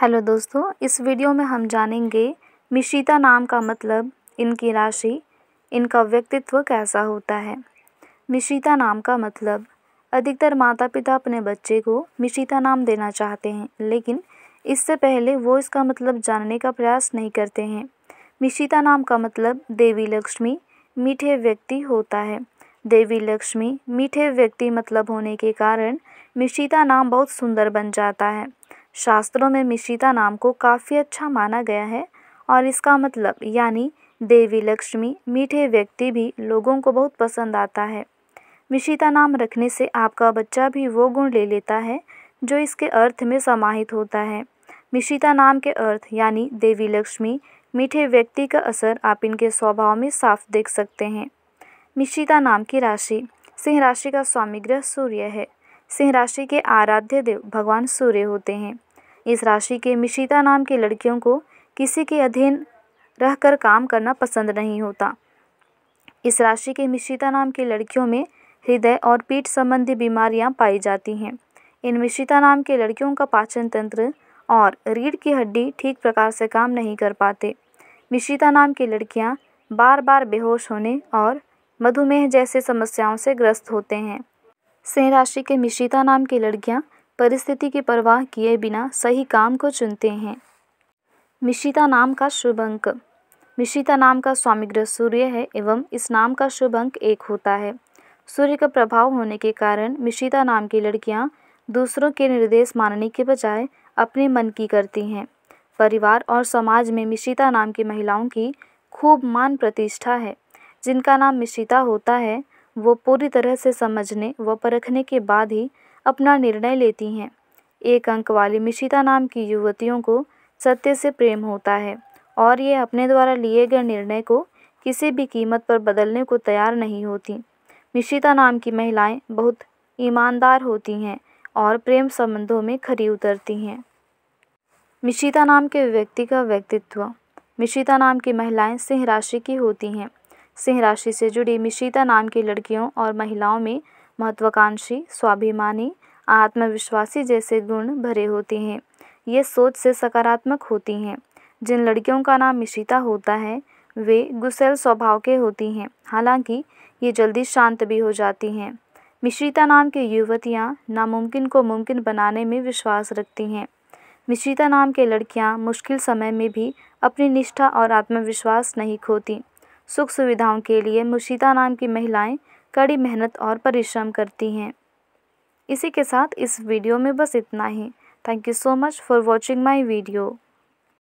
hello दोस्तों इस video में हम जानेंगे मिश्रिता नाम का मतलब इनकी राशि इनका व्यक्तित्व कैसा होता है मिश्रिता नाम का मतलब अधिकतर माता पिता अपने बच्चे को मिश्रिता नाम देना चाहते हैं लेकिन इससे पहले वो इसका मतलब जानने का प्रयास नहीं करते हैं मिश्रिता नाम का मतलब देवी लक्ष्मी मीठे व्यक्ति होता है देवी लक्ष्मी मीठे व्यक्ति मतलब होने के कारण मिश्रिता नाम बहुत सुंदर बन जाता है शास्त्रों में मिशिता नाम को काफ़ी अच्छा माना गया है और इसका मतलब यानी देवी लक्ष्मी मीठे व्यक्ति भी लोगों को बहुत पसंद आता है मिशिता नाम रखने से आपका बच्चा भी वो गुण ले लेता है जो इसके अर्थ में समाहित होता है मिशिता नाम के अर्थ यानी देवी लक्ष्मी मीठे व्यक्ति का असर आप इनके स्वभाव में साफ देख सकते हैं मिशिता नाम की राशि सिंह राशि का स्वामी ग्रह सूर्य है सिंह राशि के आराध्य देव भगवान सूर्य होते हैं इस राशि के मिशिता नाम की लड़कियों को किसी के अधीन रहकर काम करना पसंद नहीं होता इस राशि के मिशिता नाम की लड़कियों में हृदय और पीठ संबंधी बीमारियां पाई जाती हैं इन मिशिता नाम के लड़कियों का पाचन तंत्र और रीढ़ की हड्डी ठीक प्रकार से काम नहीं कर पाते मिशिता नाम की लड़कियाँ बार बार बेहोश होने और मधुमेह जैसे समस्याओं से ग्रस्त होते हैं सिंह राशि के मिशिता नाम की लड़कियाँ परिस्थिति की परवाह किए बिना सही काम को चुनते हैं मिशिता नाम का शुभ अंक मिशिता नाम का स्वामी ग्रह सूर्य है एवं इस नाम का शुभ अंक एक होता है सूर्य का प्रभाव होने के कारण मिशिता नाम की लड़कियां दूसरों के निर्देश मानने के बजाय अपने मन की करती हैं परिवार और समाज में मिशिता नाम की महिलाओं की खूब मान प्रतिष्ठा है जिनका नाम मिशिता होता है वो पूरी तरह से समझने व परखने के बाद ही अपना निर्णय लेती हैं एक अंक वाली मिशिता नाम की युवतियों को सत्य से प्रेम होता है और ये अपने द्वारा लिए गए निर्णय को किसी भी कीमत पर बदलने को तैयार नहीं होती मिशिता नाम की महिलाएं बहुत ईमानदार होती हैं और प्रेम संबंधों में खरी उतरती हैं मिशिता नाम के व्यक्ति का व्यक्तित्व मिशिता नाम की महिलाएं सिंह राशि की होती हैं सिंह राशि से जुड़ी मिशिता नाम की लड़कियों और महिलाओं में महत्वाकांक्षी स्वाभिमानी आत्मविश्वासी जैसे गुण भरे होते हैं ये सोच से सकारात्मक होती हैं जिन लड़कियों का नाम इशिता होता है वे गुसेल स्वभाव के होती हैं हालांकि ये जल्दी शांत भी हो जाती हैं मिश्रिता नाम के युवतियाँ नामुमकिन को मुमकिन बनाने में विश्वास रखती हैं मिश्रिता नाम के लड़कियाँ मुश्किल समय में भी अपनी निष्ठा और आत्मविश्वास नहीं खोती सुख सुविधाओं के लिए मुशिता नाम की महिलाएं कड़ी मेहनत और परिश्रम करती हैं इसी के साथ इस वीडियो में बस इतना ही thank you so much for watching my video